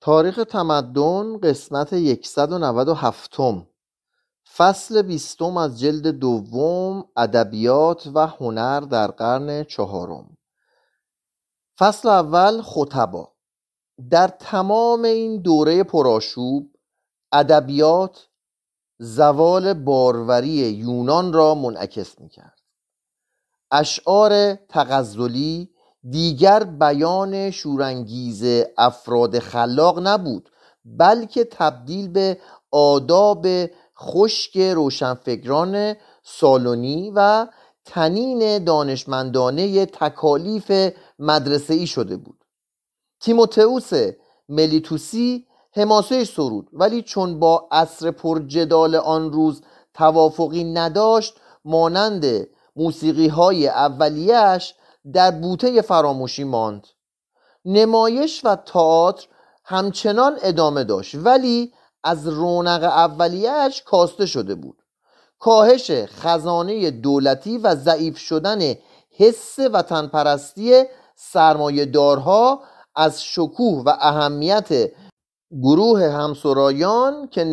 تاریخ تمدن قسمت 197م فصل بیستم از جلد دوم ادبیات و هنر در قرن چهارم فصل اول خطبا در تمام این دوره پرآشوب ادبیات زوال باروری یونان را منعکس میکرد اشعار تغزلی دیگر بیان شورانگیز افراد خلاق نبود بلکه تبدیل به آداب خشک روشنفکران سالونی و تنین دانشمندانه تکالیف مدرسه ای شده بود تیموتئوس ملیتوسی حماسه سرود ولی چون با عصر پرجدال آن روز توافقی نداشت مانند موسیقی های اولیش در بوته فراموشی ماند نمایش و تئاتر همچنان ادامه داشت ولی از رونق اولیهش کاسته شده بود کاهش خزانه دولتی و ضعیف شدن حس وطنپرستی سرمایه دارها از شکوه و اهمیت گروه همسرایان که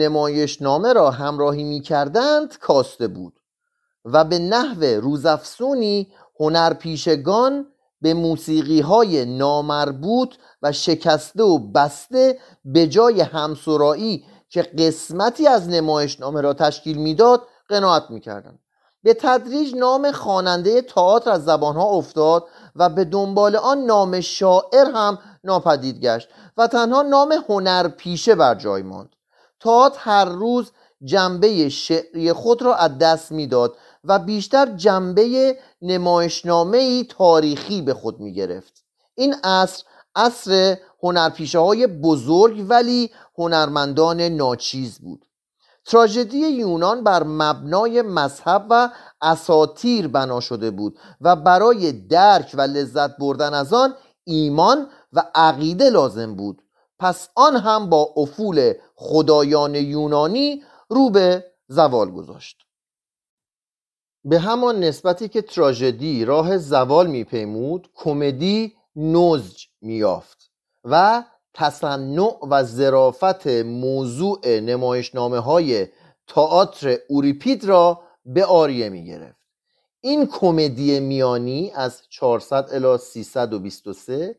نامه را همراهی می کردند کاسته بود و به نحو روزافسونی هنرپیشگان به موسیقی های نامربوط و شکسته و بسته به جای همسرایی که قسمتی از نامه را تشکیل میداد قناعت میکردند به تدریج نام خواننده تئاتر از زبانها افتاد و به دنبال آن نام شاعر هم ناپدید گشت و تنها نام هنرپیشه بر جای ماند تئاتر هر روز جنبه شعری خود را از دست میداد و بیشتر جنبه نمایشنامه تاریخی به خود می گرفت این عصر عصر هنرپیشه های بزرگ ولی هنرمندان ناچیز بود تراژدی یونان بر مبنای مذهب و اساتیر بنا شده بود و برای درک و لذت بردن از آن ایمان و عقیده لازم بود پس آن هم با افول خدایان یونانی رو به زوال گذاشت به همان نسبتی که تراژدی راه زوال میپیمود کمدی نزج میافت و تصنع و ظرافت موضوع نمایشنامه های تئاتر اوریپید را به آریه می گرفت این کمدی میانی از 400 الی 323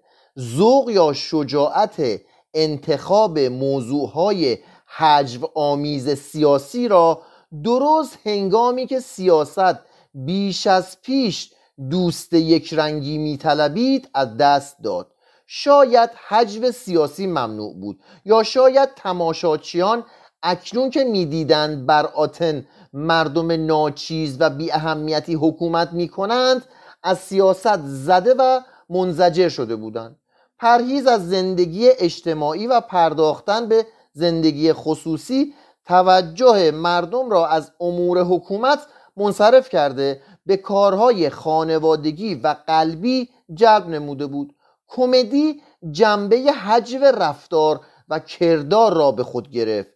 ذوق یا شجاعت انتخاب موضوعهای حجو آمیز سیاسی را درست هنگامی که سیاست بیش از پیش دوست یک رنگی میطلبید از دست داد شاید حجو سیاسی ممنوع بود یا شاید تماشاچیان اکنون که میدیدند بر آتن مردم ناچیز و بی اهمیتی حکومت می کنند از سیاست زده و منزجر شده بودند پرهیز از زندگی اجتماعی و پرداختن به زندگی خصوصی توجه مردم را از امور حکومت منصرف کرده به کارهای خانوادگی و قلبی جلب نموده بود کمدی جنبه حجو رفتار و کردار را به خود گرفت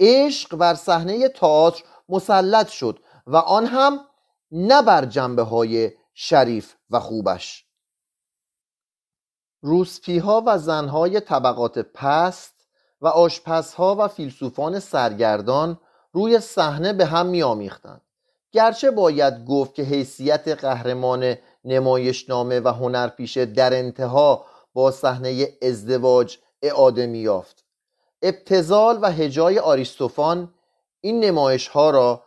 عشق بر صحنه تئاتر مسلط شد و آن هم نه بر جنبه های شریف و خوبش روسپی ها و زنهای طبقات پست و آشپزها و فیلسوفان سرگردان روی صحنه به هم میآمیختند گرچه باید گفت که حیثیت قهرمان نمایشنامه و هنرپیشه در انتها با صحنه ازدواج اعاده میافت ابتزال و هجای آریستوفان این نمایش ها را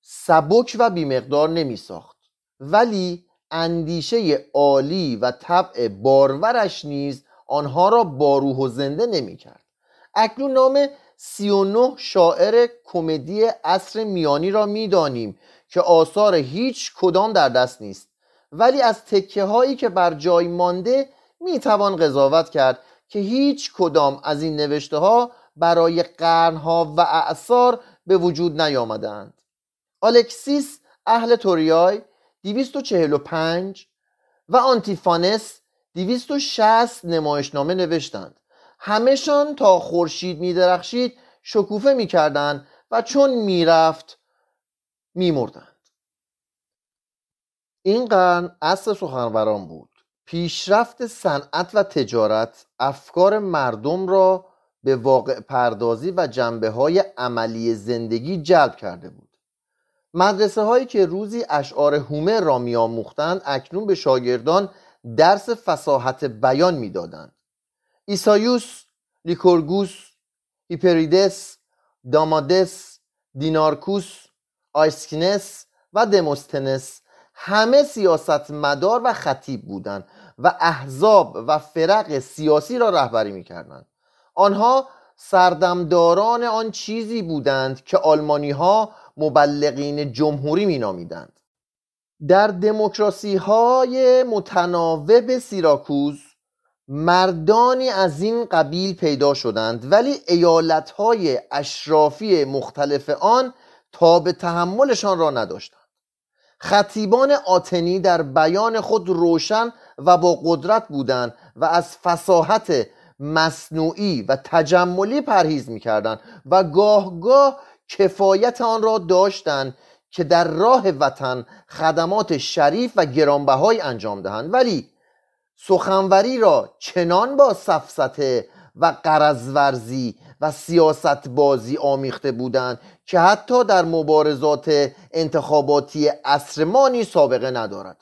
سبک و بیمقدار نمی ساخت ولی اندیشه عالی و طبع بارورش نیز آنها را باروح و زنده نمی کرد. اکنون نام 39 شاعر کمدی عصر میانی را میدانیم که آثار هیچ کدام در دست نیست ولی از تکه هایی که بر جای مانده میتوان قضاوت کرد که هیچ کدام از این نوشته ها برای قرنها و اعثار به وجود نیامدند الکسیس اهل توریای 245 و آنتیفانس 260 نمایشنامه نوشتند همهشان تا خورشید میدرخشید شکوفه میکردند و چون میرفت میمردند این قرن اصل سخنوران بود پیشرفت صنعت و تجارت افکار مردم را به واقع پردازی و جنبه های عملی زندگی جلب کرده بود مدرسه هایی که روزی اشعار هومر را میآموختند اکنون به شاگردان درس فساحت بیان میدادند ایسایوس لیکورگوس هیپریدس دامادس دینارکوس آیسکینس و دموستنس همه سیاستمدار و خطیب بودند و احزاب و فرق سیاسی را رهبری میکردند آنها سردمداران آن چیزی بودند که آلمانی ها مبلغین جمهوری مینامیدند در دموکراسی های متناوب سیراکوز مردانی از این قبیل پیدا شدند ولی ایالتهای اشرافی مختلف آن تا به تحملشان را نداشتند خطیبان آتنی در بیان خود روشن و با قدرت بودند و از فساحت مصنوعی و تجملی پرهیز میکردند و گاه گاه کفایت آن را داشتند که در راه وطن خدمات شریف و گرانبهایی انجام دهند ولی سخنوری را چنان با سفسطه و قرزورزی و سیاست بازی آمیخته بودند که حتی در مبارزات انتخاباتی اسرمانی سابقه ندارد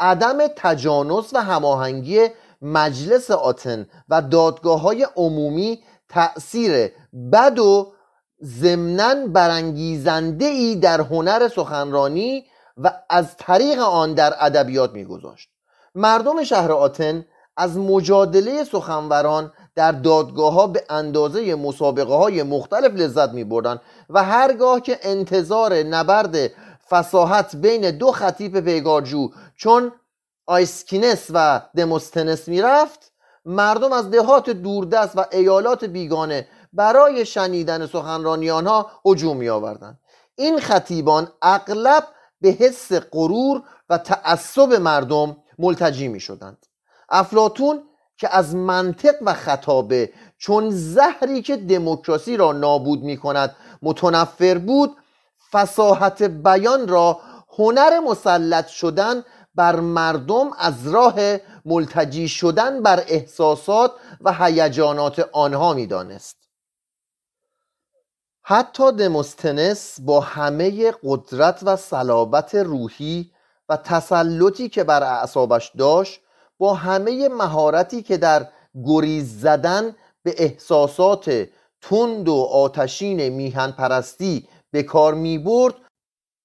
عدم تجانس و هماهنگی مجلس آتن و دادگاه های عمومی تأثیر بد و زمنن برانگیزنده ای در هنر سخنرانی و از طریق آن در ادبیات میگذاشت مردم شهر آتن از مجادله سخنوران در دادگاه ها به اندازه مسابقه های مختلف لذت می بردن و هرگاه که انتظار نبرد فساحت بین دو خطیب پیگارجو چون آیسکینس و دموستنس میرفت مردم از دهات دوردست و ایالات بیگانه برای شنیدن سخنرانی آنها هجوم می آوردن. این خطیبان اغلب به حس غرور و تعصب مردم ملتجی می شدند افلاتون که از منطق و خطابه چون زهری که دموکراسی را نابود می کند متنفر بود فساحت بیان را هنر مسلط شدن بر مردم از راه ملتجی شدن بر احساسات و هیجانات آنها میدانست حتی دموستنس با همه قدرت و صلابت روحی و تسلطی که بر اعصابش داشت با همه مهارتی که در گریز زدن به احساسات تند و آتشین میهن پرستی به کار می برد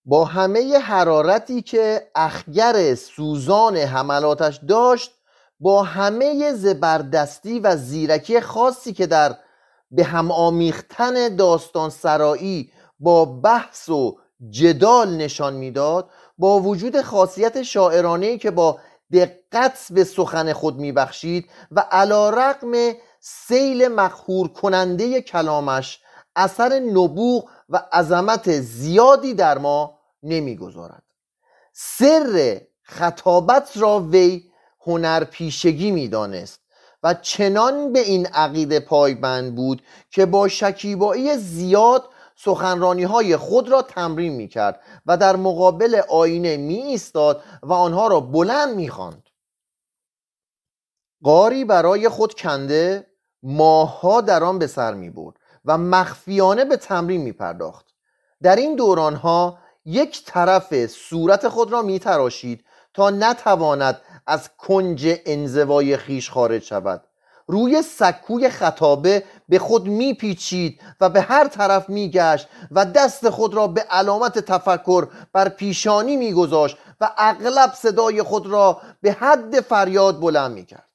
با همه حرارتی که اخگر سوزان حملاتش داشت با همه زبردستی و زیرکی خاصی که در به هم آمیختن داستان سرایی با بحث و جدال نشان میداد با وجود خاصیت شاعرانه که با دقت به سخن خود میبخشید و علا رقم سیل مخهور کننده کلامش اثر نبوغ و عظمت زیادی در ما نمیگذارد سر خطابت را وی هنرپیشگی میدانست و چنان به این عقیده پایبند بود که با شکیبایی زیاد سخنرانی های خود را تمرین می کرد و در مقابل آینه می ایستاد و آنها را بلند می خاند. قاری برای خود کنده ماهها در آن به سر می برد و مخفیانه به تمرین می پرداخت در این دوران ها یک طرف صورت خود را می تراشید تا نتواند از کنج انزوای خیش خارج شود روی سکوی خطابه به خود میپیچید و به هر طرف میگشت و دست خود را به علامت تفکر بر پیشانی میگذاشت و اغلب صدای خود را به حد فریاد بلند میکرد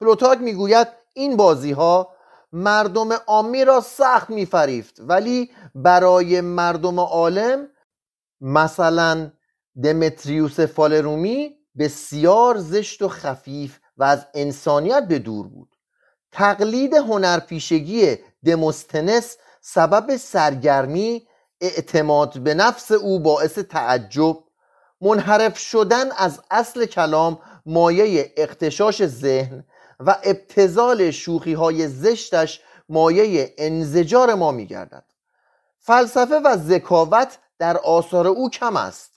پلوتاک میگوید این بازی ها مردم عامی را سخت میفریفت ولی برای مردم عالم مثلا دمتریوس فالرومی بسیار زشت و خفیف و از انسانیت به دور بود تقلید هنرپیشگی دموستنس سبب سرگرمی اعتماد به نفس او باعث تعجب منحرف شدن از اصل کلام مایه اختشاش ذهن و ابتزال شوخی های زشتش مایه انزجار ما می گردد فلسفه و ذکاوت در آثار او کم است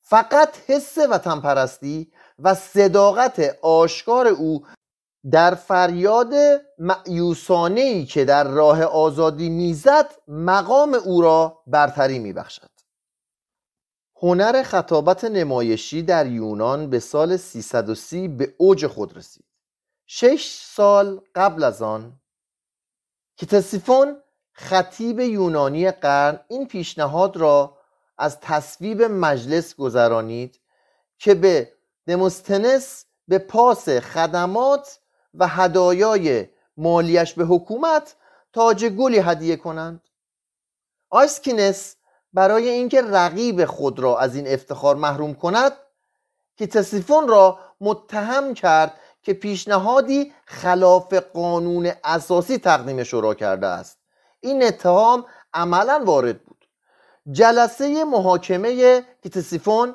فقط حس پرستی و صداقت آشکار او در فریاد معیوسانه ای که در راه آزادی میزد مقام او را برتری میبخشد هنر خطابت نمایشی در یونان به سال 330 به اوج خود رسید شش سال قبل از آن که تسیفون خطیب یونانی قرن این پیشنهاد را از تصویب مجلس گذرانید که به دموستنس به پاس خدمات و هدایای مالیش به حکومت تاج گلی هدیه کنند آیسکینس برای اینکه رقیب خود را از این افتخار محروم کند کیتسیفون را متهم کرد که پیشنهادی خلاف قانون اساسی تقدیم شورا کرده است این اتهام عملا وارد بود جلسه محاکمه کیتسیفون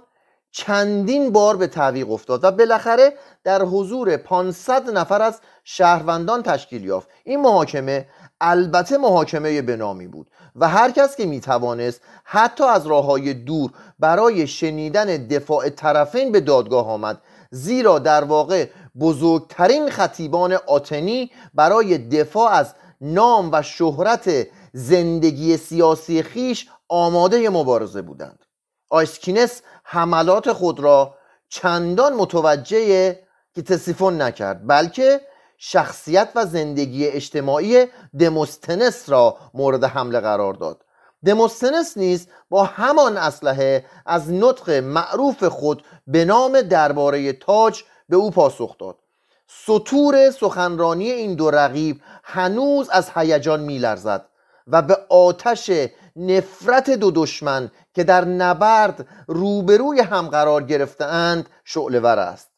چندین بار به تعویق افتاد و بالاخره در حضور 500 نفر از شهروندان تشکیل یافت این محاکمه البته محاکمه بنامی بود و هر کس که می توانست حتی از راه های دور برای شنیدن دفاع طرفین به دادگاه آمد زیرا در واقع بزرگترین خطیبان آتنی برای دفاع از نام و شهرت زندگی سیاسی خیش آماده مبارزه بودند آیسکینس حملات خود را چندان متوجه تسیفون نکرد بلکه شخصیت و زندگی اجتماعی دموستنس را مورد حمله قرار داد دموستنس نیز با همان اسلحه از نطق معروف خود به نام درباره تاج به او پاسخ داد سطور سخنرانی این دو رقیب هنوز از هیجان میلرزد و به آتش نفرت دو دشمن که در نبرد روبروی هم قرار گرفتهاند شعلور است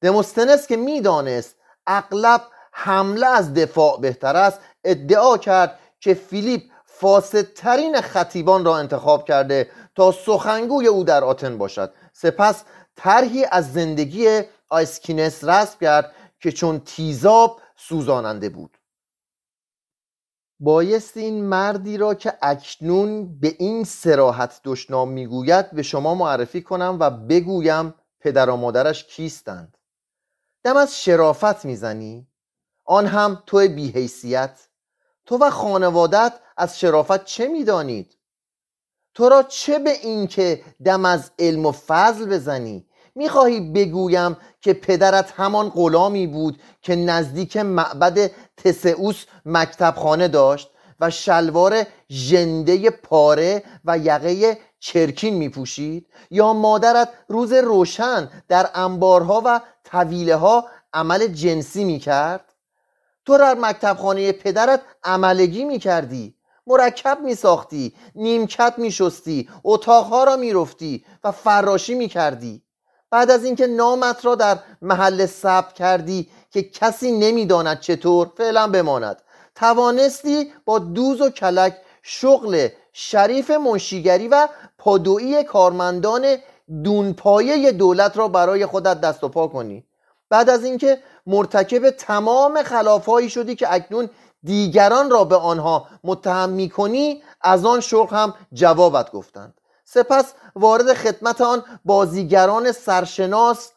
دموستنس که میدانست اغلب حمله از دفاع بهتر است ادعا کرد که فیلیپ فاسدترین خطیبان را انتخاب کرده تا سخنگوی او در آتن باشد سپس طرحی از زندگی آیسکینس رسم کرد که چون تیزاب سوزاننده بود بایست این مردی را که اکنون به این سراحت دشنام میگوید به شما معرفی کنم و بگویم پدر و مادرش کیستند دم از شرافت میزنی آن هم تو بیحیثیت تو و خانوادت از شرافت چه میدانید تو را چه به اینکه دم از علم و فضل بزنی میخواهی بگویم که پدرت همان غلامی بود که نزدیک معبد تسئوس مکتبخانه داشت و شلوار ژنده پاره و یقه چرکین میپوشید یا مادرت روز روشن در انبارها و طویله ها عمل جنسی میکرد تو در مکتبخانه پدرت عملگی میکردی مرکب میساختی نیمکت میشستی اتاقها را میرفتی و فراشی میکردی بعد از اینکه نامت را در محل ثبت کردی که کسی نمیداند چطور فعلا بماند توانستی با دوز و کلک شغل شریف منشیگری و پادویی کارمندان دونپایه دولت را برای خودت دست و پا کنی بعد از اینکه مرتکب تمام خلافهایی شدی که اکنون دیگران را به آنها متهم میکنی از آن شغل هم جوابت گفتند سپس وارد خدمت آن بازیگران سرشناس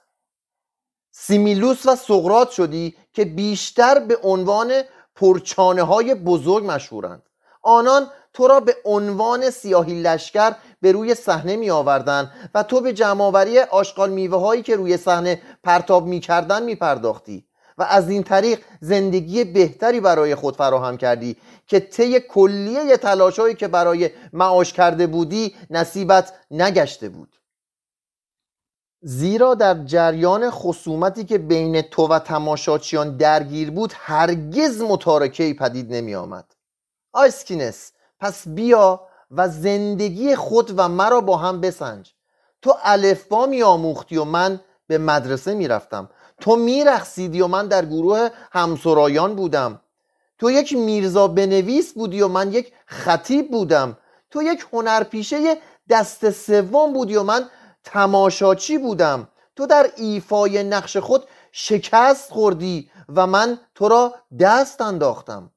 سیمیلوس و سقرات شدی که بیشتر به عنوان پرچانه های بزرگ مشهورند آنان تو را به عنوان سیاهی لشکر به روی صحنه می آوردن و تو به جمعآوری آشغال میوه هایی که روی صحنه پرتاب می کردن می پرداختی و از این طریق زندگی بهتری برای خود فراهم کردی که طی کلیه تلاشایی که برای معاش کرده بودی نصیبت نگشته بود زیرا در جریان خصومتی که بین تو و تماشاچیان درگیر بود هرگز متارکه پدید نمی آمد آیسکینس پس بیا و زندگی خود و مرا با هم بسنج تو الفبا می آموختی و من به مدرسه می رفتم تو میرخصیدی و من در گروه همسرایان بودم تو یک میرزا بنویس بودی و من یک خطیب بودم تو یک هنرپیشه دست سوم بودی و من تماشاچی بودم تو در ایفای نقش خود شکست خوردی و من تو را دست انداختم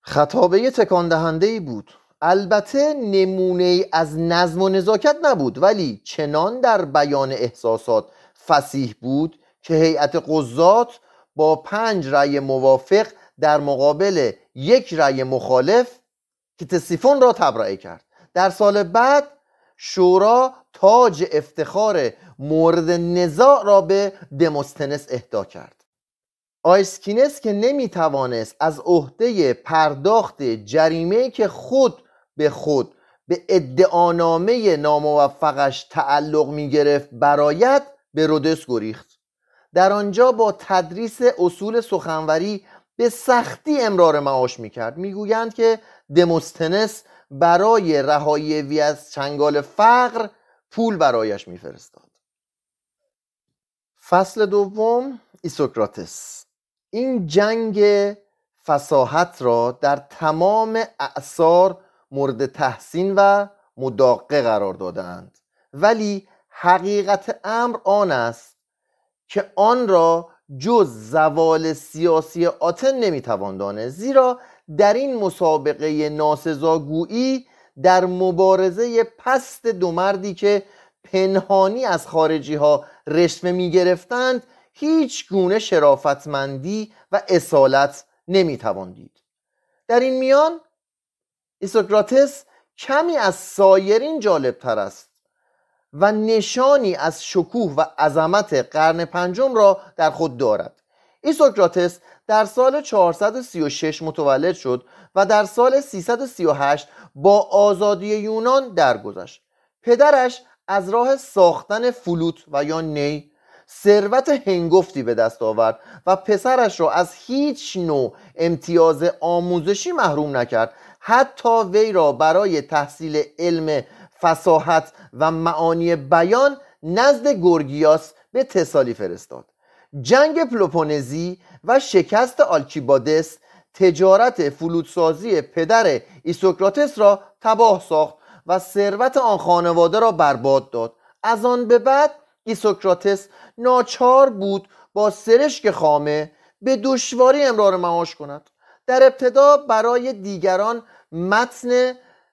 خطابه تکان دهنده ای بود البته نمونه ای از نظم و نزاکت نبود ولی چنان در بیان احساسات فسیح بود که هیئت قضات با پنج رأی موافق در مقابل یک رأی مخالف که تسیفون را تبرئه کرد در سال بعد شورا تاج افتخار مورد نزاع را به دموستنس اهدا کرد آیسکینس که نمی توانست از عهده پرداخت جریمه که خود به خود به ادعانامه ناموفقش تعلق می گرفت برایت به رودس گریخت در آنجا با تدریس اصول سخنوری به سختی امرار معاش میکرد میگویند که دموستنس برای رهایی وی از چنگال فقر پول برایش میفرستاد فصل دوم ایسوکراتس این جنگ فساحت را در تمام اعثار مورد تحسین و مداقه قرار دادند ولی حقیقت امر آن است که آن را جز زوال سیاسی آتن نمیتوان دانه زیرا در این مسابقه ناسزاگویی در مبارزه پست دو مردی که پنهانی از خارجی ها رشوه می گرفتند هیچ گونه شرافتمندی و اصالت نمیتوان دید در این میان ایسوکراتس کمی از سایرین جالب تر است و نشانی از شکوه و عظمت قرن پنجم را در خود دارد ایسوکراتس در سال 436 متولد شد و در سال 338 با آزادی یونان درگذشت پدرش از راه ساختن فلوت و یا نی ثروت هنگفتی به دست آورد و پسرش را از هیچ نوع امتیاز آموزشی محروم نکرد حتی وی را برای تحصیل علم فساحت و معانی بیان نزد گورگیاس به تسالی فرستاد جنگ پلوپونزی و شکست آلکیبادس تجارت فلودسازی پدر ایسوکراتس را تباه ساخت و ثروت آن خانواده را برباد داد از آن به بعد ایسوکراتس ناچار بود با سرشک خامه به دشواری امرار معاش کند در ابتدا برای دیگران متن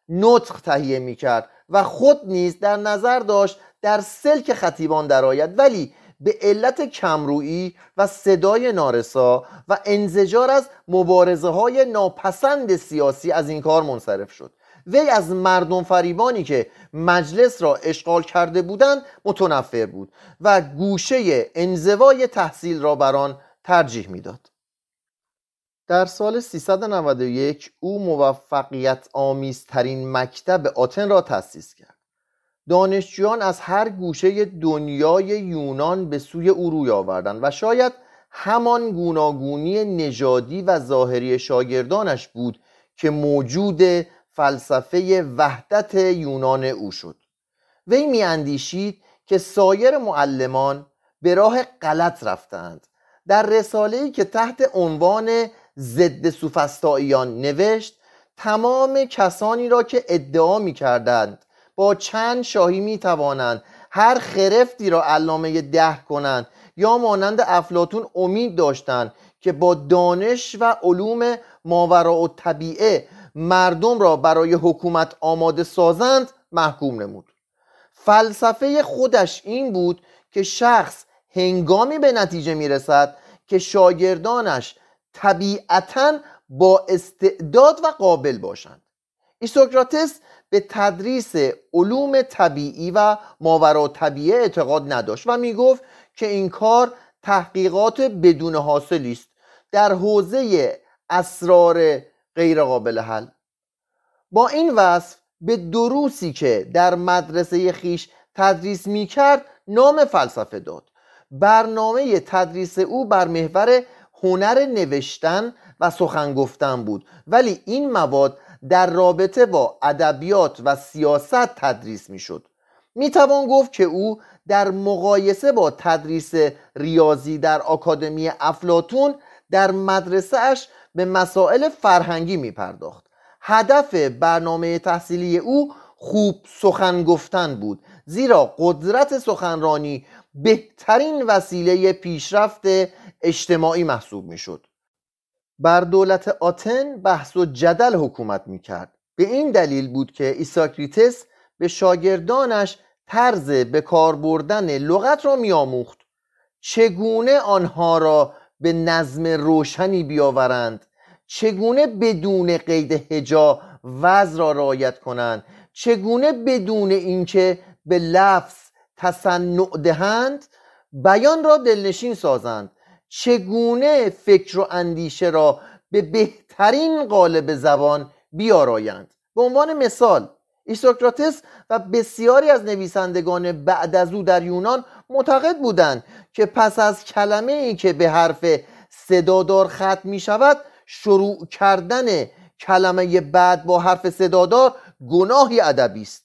نطق تهیه می کرد و خود نیز در نظر داشت در سلک خطیبان درآید ولی به علت کمرویی و صدای نارسا و انزجار از مبارزه های ناپسند سیاسی از این کار منصرف شد وی از مردم فریبانی که مجلس را اشغال کرده بودند متنفر بود و گوشه انزوای تحصیل را بر آن ترجیح میداد در سال 391 او موفقیت آمیزترین مکتب آتن را تأسیس کرد دانشجویان از هر گوشه دنیای یونان به سوی او روی آوردند و شاید همان گوناگونی نژادی و ظاهری شاگردانش بود که موجود فلسفه وحدت یونان او شد وی میاندیشید که سایر معلمان به راه غلط رفتند در رساله‌ای که تحت عنوان ضد سوفسطائیان نوشت تمام کسانی را که ادعا می کردند با چند شاهی می توانند هر خرفتی را علامه ده کنند یا مانند افلاتون امید داشتند که با دانش و علوم ماورا و طبیعه مردم را برای حکومت آماده سازند محکوم نمود فلسفه خودش این بود که شخص هنگامی به نتیجه می رسد که شاگردانش طبیعتا با استعداد و قابل باشند ایسوکراتس به تدریس علوم طبیعی و ماورا طبیعه اعتقاد نداشت و می گفت که این کار تحقیقات بدون حاصلی است در حوزه اسرار غیرقابل حل با این وصف به دروسی که در مدرسه خیش تدریس کرد نام فلسفه داد برنامه تدریس او بر محور هنر نوشتن و سخن گفتن بود ولی این مواد در رابطه با ادبیات و سیاست تدریس میشد میتوان گفت که او در مقایسه با تدریس ریاضی در آکادمی افلاتون در مدرسه اش به مسائل فرهنگی می پرداخت هدف برنامه تحصیلی او خوب سخن گفتن بود زیرا قدرت سخنرانی بهترین وسیله پیشرفت اجتماعی محسوب میشد بر دولت آتن بحث و جدل حکومت میکرد به این دلیل بود که ایساکریتس به شاگردانش طرز به کار بردن لغت را میآموخت چگونه آنها را به نظم روشنی بیاورند چگونه بدون قید هجا وز را رعایت کنند چگونه بدون اینکه به لفظ تصنع دهند بیان را دلنشین سازند چگونه فکر و اندیشه را به بهترین قالب زبان بیارایند به عنوان مثال ایسوکراتس و بسیاری از نویسندگان بعد از او در یونان معتقد بودند که پس از کلمه ای که به حرف صدادار ختم می شود شروع کردن کلمه بعد با حرف صدادار گناهی ادبی است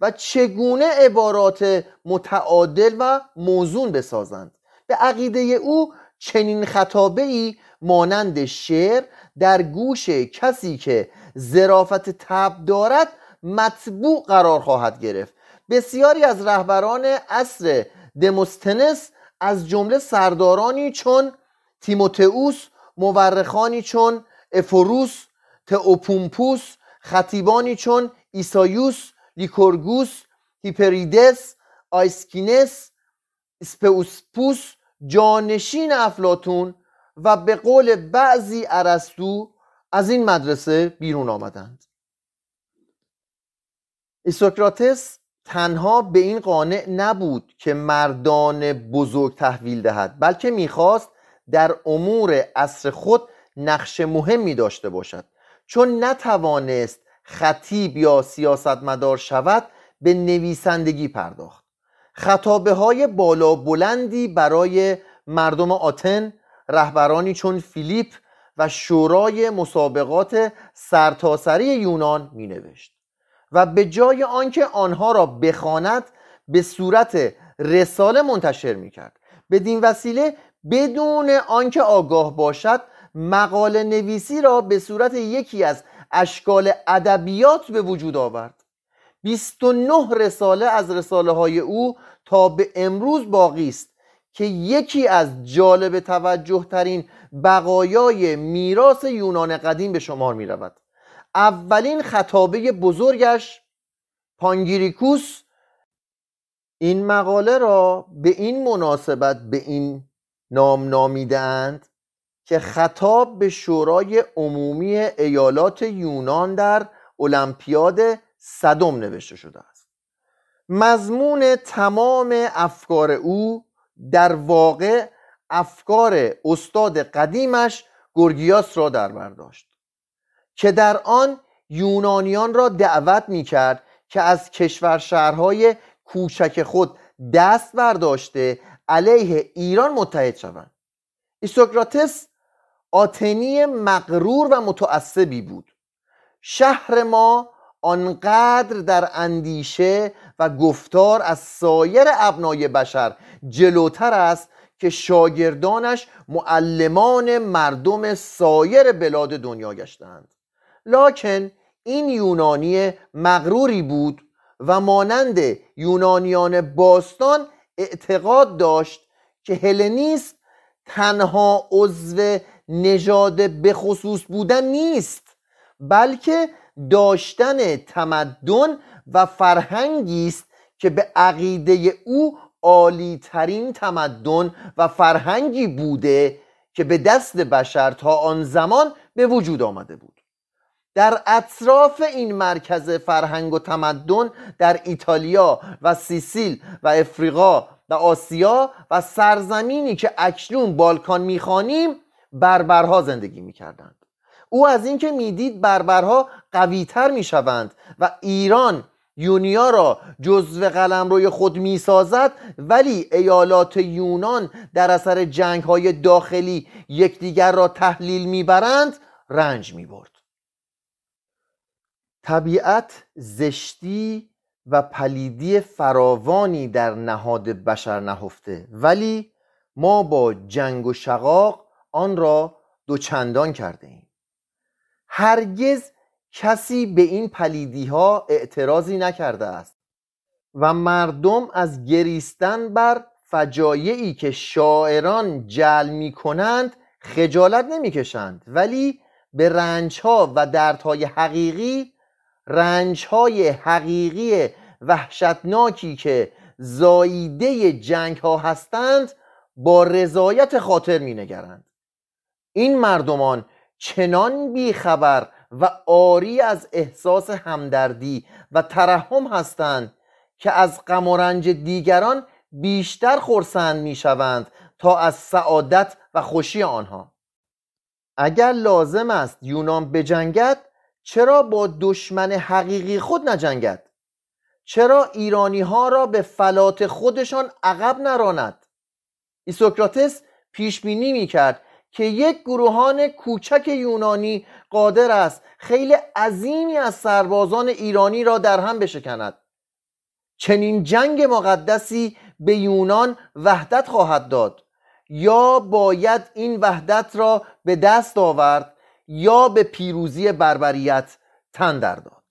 و چگونه عبارات متعادل و موزون بسازند به عقیده او چنین خطابه ای مانند شعر در گوش کسی که زرافت تب دارد مطبوع قرار خواهد گرفت بسیاری از رهبران عصر دموستنس از جمله سردارانی چون تیموتئوس مورخانی چون افروس تئوپومپوس خطیبانی چون ایسایوس لیکورگوس هیپریدس آیسکینس اسپئوسپوس جانشین افلاتون و به قول بعضی ارسطو از این مدرسه بیرون آمدند ایسوکراتس تنها به این قانع نبود که مردان بزرگ تحویل دهد بلکه میخواست در امور اصر خود نقش مهمی داشته باشد چون نتوانست خطیب یا سیاستمدار شود به نویسندگی پرداخت خطابه های بالا بلندی برای مردم آتن رهبرانی چون فیلیپ و شورای مسابقات سرتاسری یونان می نوشت و به جای آنکه آنها را بخواند به صورت رساله منتشر می کرد بدین وسیله بدون آنکه آگاه باشد مقاله نویسی را به صورت یکی از اشکال ادبیات به وجود آورد 29 رساله از رساله های او تا به امروز باقی است که یکی از جالب توجه ترین بقایای میراث یونان قدیم به شمار می رود اولین خطابه بزرگش پانگیریکوس این مقاله را به این مناسبت به این نام نامیدند که خطاب به شورای عمومی ایالات یونان در المپیاد صدم نوشته شده است مضمون تمام افکار او در واقع افکار استاد قدیمش گرگیاس را در برداشت که در آن یونانیان را دعوت می کرد که از کشور شهرهای کوچک خود دست برداشته علیه ایران متحد شوند ایسوکراتس آتنی مقرور و متعصبی بود شهر ما آنقدر در اندیشه و گفتار از سایر ابنای بشر جلوتر است که شاگردانش معلمان مردم سایر بلاد دنیا گشتند لاکن این یونانی مغروری بود و مانند یونانیان باستان اعتقاد داشت که هلنیسم تنها عضو نژاد بخصوص بودن نیست بلکه داشتن تمدن و فرهنگی است که به عقیده او ترین تمدن و فرهنگی بوده که به دست بشر تا آن زمان به وجود آمده بود در اطراف این مرکز فرهنگ و تمدن در ایتالیا و سیسیل و افریقا و آسیا و سرزمینی که اکنون بالکان میخوانیم بربرها زندگی میکردند او از اینکه میدید بربرها قویتر میشوند و ایران یونیا را جزو روی خود میسازد ولی ایالات یونان در اثر جنگ های داخلی یکدیگر را تحلیل میبرند رنج میبرد طبیعت زشتی و پلیدی فراوانی در نهاد بشر نهفته ولی ما با جنگ و شقاق آن را دوچندان کرده ایم هرگز کسی به این پلیدی ها اعتراضی نکرده است و مردم از گریستن بر فجایعی که شاعران جل می کنند خجالت نمی کشند ولی به رنج ها و های حقیقی رنج های حقیقی وحشتناکی که زاییده جنگ ها هستند با رضایت خاطر می نگرند این مردمان چنان بیخبر و آری از احساس همدردی و ترحم هستند که از غم و رنج دیگران بیشتر خورسند شوند تا از سعادت و خوشی آنها اگر لازم است یونان بجنگد چرا با دشمن حقیقی خود نجنگد چرا ایرانی ها را به فلات خودشان عقب نراند ایسوکراتس پیش بینی می کرد که یک گروهان کوچک یونانی قادر است خیلی عظیمی از سربازان ایرانی را در هم بشکند چنین جنگ مقدسی به یونان وحدت خواهد داد یا باید این وحدت را به دست آورد یا به پیروزی بربریت تن در داد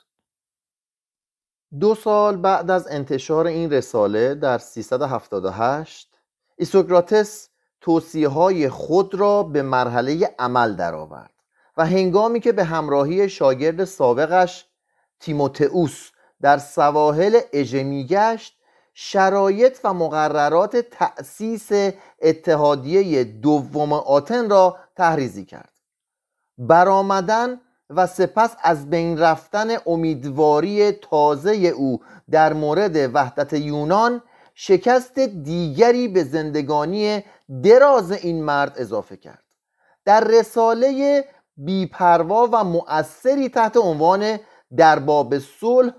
دو سال بعد از انتشار این رساله در 378 ایسوکراتس توصیه های خود را به مرحله عمل درآورد و هنگامی که به همراهی شاگرد سابقش تیموتئوس در سواحل اژه میگشت شرایط و مقررات تأسیس اتحادیه دوم آتن را تحریزی کرد برآمدن و سپس از بین رفتن امیدواری تازه او در مورد وحدت یونان شکست دیگری به زندگانی دراز این مرد اضافه کرد در رساله بیپروا و مؤثری تحت عنوان در باب صلح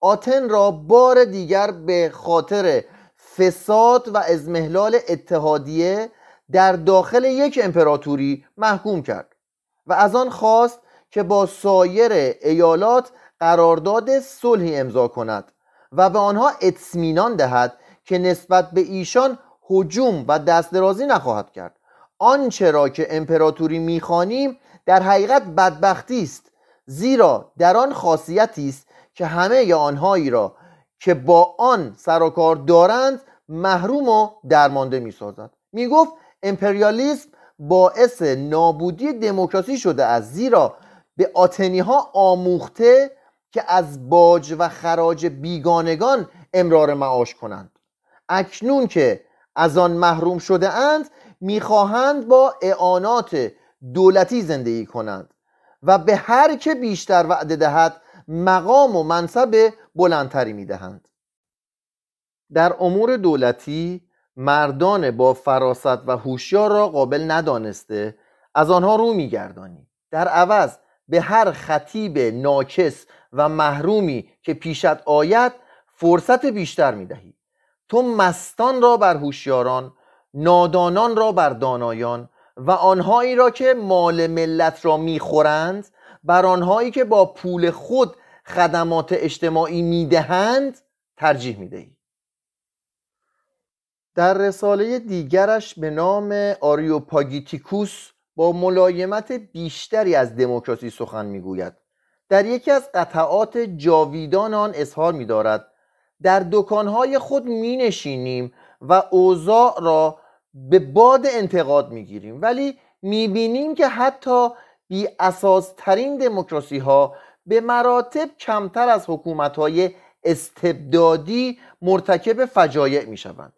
آتن را بار دیگر به خاطر فساد و ازمهلال اتحادیه در داخل یک امپراتوری محکوم کرد و از آن خواست که با سایر ایالات قرارداد صلحی امضا کند و به آنها اطمینان دهد که نسبت به ایشان حجوم و دست درازی نخواهد کرد آنچه را که امپراتوری میخوانیم در حقیقت بدبختی است زیرا در آن خاصیتی است که همه آنهایی را که با آن سر و کار دارند محروم و درمانده میسازد میگفت امپریالیسم باعث نابودی دموکراسی شده از زیرا به آتنی ها آموخته که از باج و خراج بیگانگان امرار معاش کنند اکنون که از آن محروم شده اند میخواهند با اعانات دولتی زندگی کنند و به هر که بیشتر وعده دهد مقام و منصب بلندتری میدهند در امور دولتی مردان با فراست و هوشیار را قابل ندانسته از آنها رو میگردانی در عوض به هر خطیب ناکس و محرومی که پیشت آید فرصت بیشتر میدهید تو مستان را بر هوشیاران نادانان را بر دانایان و آنهایی را که مال ملت را میخورند بر آنهایی که با پول خود خدمات اجتماعی میدهند ترجیح میدهی در رساله دیگرش به نام آریوپاگیتیکوس با ملایمت بیشتری از دموکراسی سخن میگوید در یکی از قطعات جاویدان آن اظهار میدارد در دکانهای خود می نشینیم و اوضاع را به باد انتقاد می گیریم ولی می بینیم که حتی بی اساس ترین دموکراسی ها به مراتب کمتر از حکومت های استبدادی مرتکب فجایع می شوند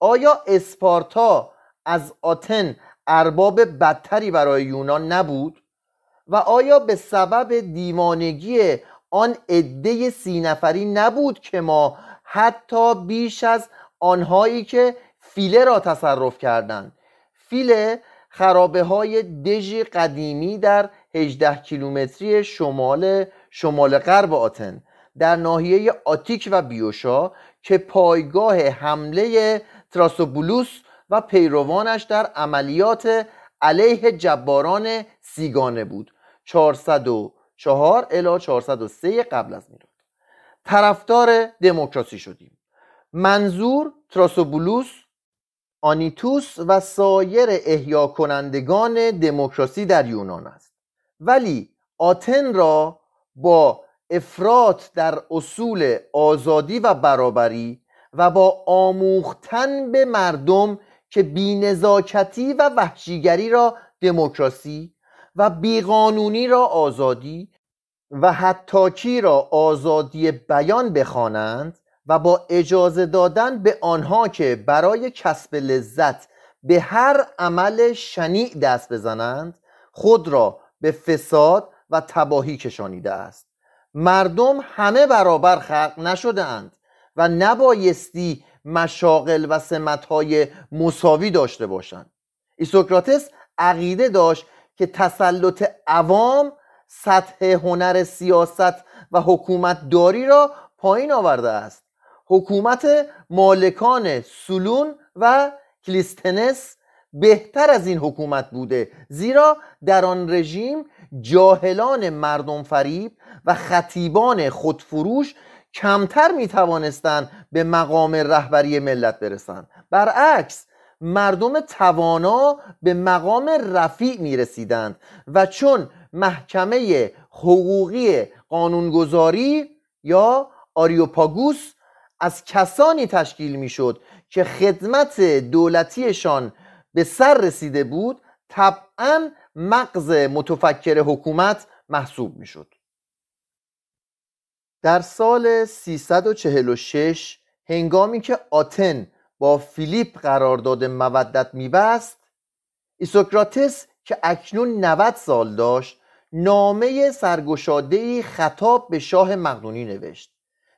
آیا اسپارتا از آتن ارباب بدتری برای یونان نبود؟ و آیا به سبب دیوانگی آن عده سی نفری نبود که ما حتی بیش از آنهایی که فیله را تصرف کردند فیله خرابه های دژی قدیمی در 18 کیلومتری شمال شمال غرب آتن در ناحیه آتیک و بیوشا که پایگاه حمله تراسوبولوس و پیروانش در عملیات علیه جباران سیگانه بود 400 4 الی 403 قبل از میلاد طرفدار دموکراسی شدیم منظور تراسوبولوس آنیتوس و سایر احیا کنندگان دموکراسی در یونان است ولی آتن را با افراد در اصول آزادی و برابری و با آموختن به مردم که بینزاکتی و وحشیگری را دموکراسی و بیقانونی را آزادی و کی را آزادی بیان بخوانند و با اجازه دادن به آنها که برای کسب لذت به هر عمل شنیع دست بزنند خود را به فساد و تباهی کشانیده است مردم همه برابر خلق نشده اند و نبایستی مشاغل و سمتهای مساوی داشته باشند ایسوکراتس عقیده داشت که تسلط عوام سطح هنر سیاست و حکومت داری را پایین آورده است حکومت مالکان سولون و کلیستنس بهتر از این حکومت بوده زیرا در آن رژیم جاهلان مردم فریب و خطیبان خودفروش کمتر می توانستند به مقام رهبری ملت برسند برعکس مردم توانا به مقام رفیع می رسیدند و چون محکمه حقوقی قانونگذاری یا آریوپاگوس از کسانی تشکیل میشد که خدمت دولتیشان به سر رسیده بود طبعا مغز متفکر حکومت محسوب میشد در سال 346 هنگامی که آتن با فیلیپ قرارداد مودت میبست ایسوکراتس که اکنون 90 سال داشت نامه سرگشاده خطاب به شاه مقدونی نوشت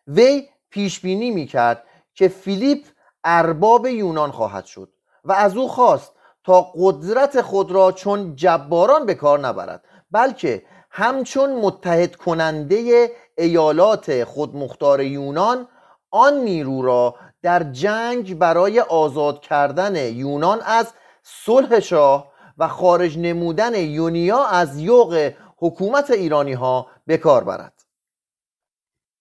وی پیش بینی کرد که فیلیپ ارباب یونان خواهد شد و از او خواست تا قدرت خود را چون جباران به کار نبرد بلکه همچون متحد کننده ایالات خودمختار یونان آن نیرو را در جنگ برای آزاد کردن یونان از صلح شاه و خارج نمودن یونیا از یوغ حکومت ایرانی ها به کار برد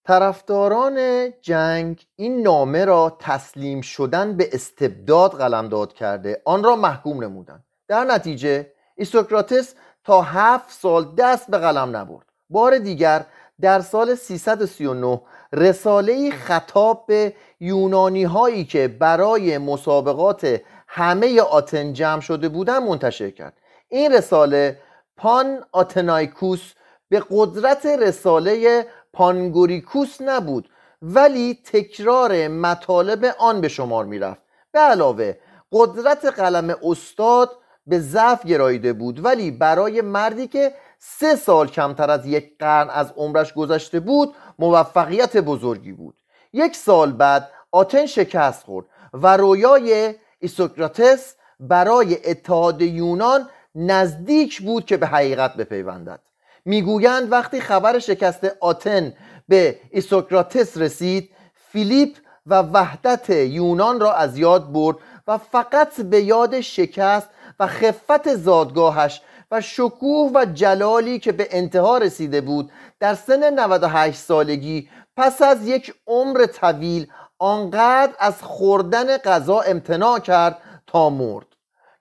طرفداران جنگ این نامه را تسلیم شدن به استبداد قلمداد کرده آن را محکوم نمودند در نتیجه ایسوکراتس تا هفت سال دست به قلم نبرد بار دیگر در سال 339 رساله خطاب به یونانی هایی که برای مسابقات همه آتن جمع شده بودن منتشر کرد این رساله پان آتنایکوس به قدرت رساله پانگوریکوس نبود ولی تکرار مطالب آن به شمار میرفت به علاوه قدرت قلم استاد به ضعف گراییده بود ولی برای مردی که سه سال کمتر از یک قرن از عمرش گذشته بود موفقیت بزرگی بود یک سال بعد آتن شکست خورد و رویای ایسوکراتس برای اتحاد یونان نزدیک بود که به حقیقت بپیوندد میگویند وقتی خبر شکست آتن به ایسوکراتس رسید فیلیپ و وحدت یونان را از یاد برد و فقط به یاد شکست و خفت زادگاهش و شکوه و جلالی که به انتها رسیده بود در سن 98 سالگی پس از یک عمر طویل آنقدر از خوردن غذا امتناع کرد تا مرد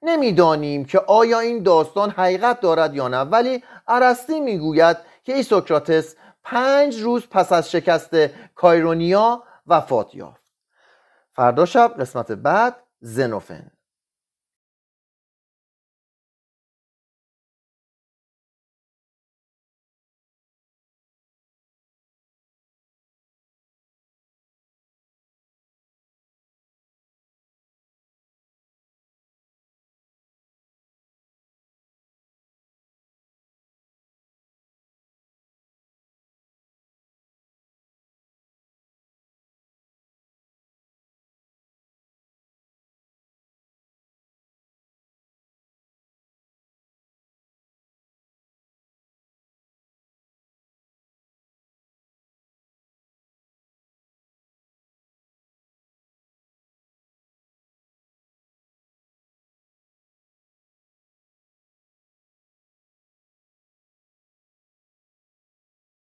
نمیدانیم که آیا این داستان حقیقت دارد یا نه ولی ارستی میگوید که ایسوکراتس پنج روز پس از شکست کایرونیا وفات یافت فردا شب قسمت بعد زنوفن